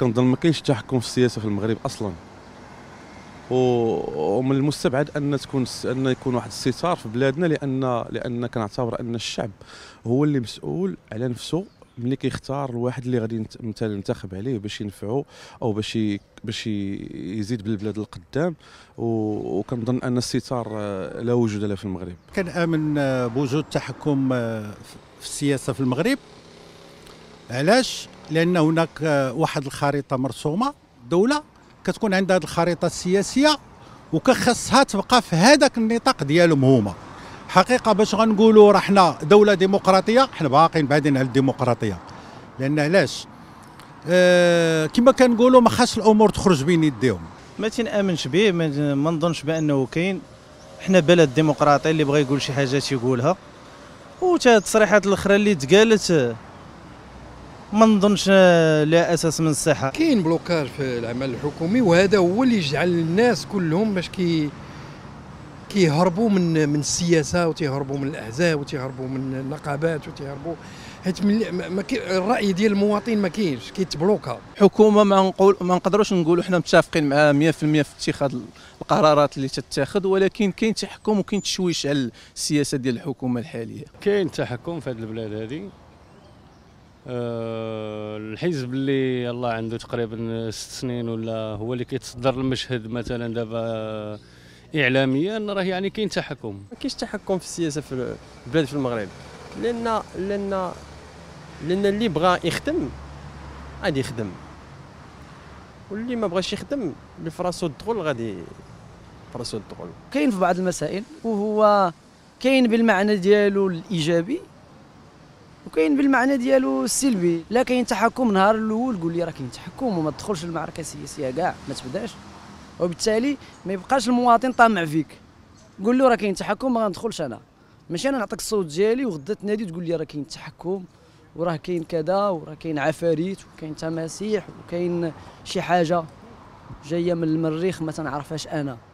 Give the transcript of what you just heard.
كنظن ما كاينش تحكم في السياسه في المغرب اصلا ومن المستبعد ان تكون ان يكون واحد الستار في بلادنا لان لان كنعتبر ان الشعب هو اللي مسؤول على نفسه ملي كيختار الواحد اللي غادي مثلا ينتخب عليه باش ينفعو او باش باش يزيد بالبلاد القدام وكنظن ان الستار آه، لا وجود له في المغرب كنامن آه، بوجود تحكم آه، في السياسه في المغرب علاش لان هناك آه، واحد الخريطه مرسومه دوله كتكون عندها هذه الخريطه السياسيه وكخصها تبقى في هذاك النطاق ديالهم هما حقيقه باش غنقولوا راه حنا دوله ديمقراطيه حنا باقيين بعدين على الديمقراطيه لان علاش أه كما كنقولوا ما خاص الامور تخرج بين يديهم ما تنامنش به ما نظنش بانه كاين حنا بلد ديمقراطي اللي بغى يقول شي حاجه تيقولها وتا التصريحات الاخرى اللي تقالت ما نظنش آه، لا اساس من الصحه كاين بلوكاج في العمل الحكومي وهذا هو اللي يجعل الناس كلهم باش كي كيهربوا من من السياسه وتيهربوا من الاحزاب وتيهربوا من النقابات وتيهربوا حيت الراي ديال المواطن ما كاينش كيتبلوكا حكومه ما نقول ما نقدروش نقولوا حنا متفقين معها 100% في اتخاذ القرارات اللي تتاخذ ولكن كاين تحكم وكاين تشويش على السياسه ديال الحكومه الحاليه كاين تحكم في هذه البلاد هذه آه، الحزب اللي الله عنده تقريبا ست سنين ولا هو اللي كيتصدر المشهد مثلا دابا آه، اعلاميا راه يعني كاين تحكم ما كاينش تحكم في السياسه في البلاد في المغرب لان لان لان اللي بغى يخدم غادي يخدم واللي ما بغاش يخدم اللي في راسو الدخول غادي في راسو الدخول كاين في بعض المسائل وهو كاين بالمعنى ديالو الايجابي وكاين بالمعنى ديالو السلبي لا كاين تحكم نهار الاول قول لي راه كاين تحكم وما تدخلش المعركه السياسيه كاع ما تبداش وبالتالي ما يبقاش المواطن طامع فيك قول له راه كاين تحكم ما غندخلش انا ماشي انا نعطيك الصوت ديالي وغدا تنادي تقول لي راه كاين تحكم وراه كاين كذا وراه كاين عفاريت وكاين تماسيح وكاين شي حاجه جايه من المريخ ما تنعرفهاش انا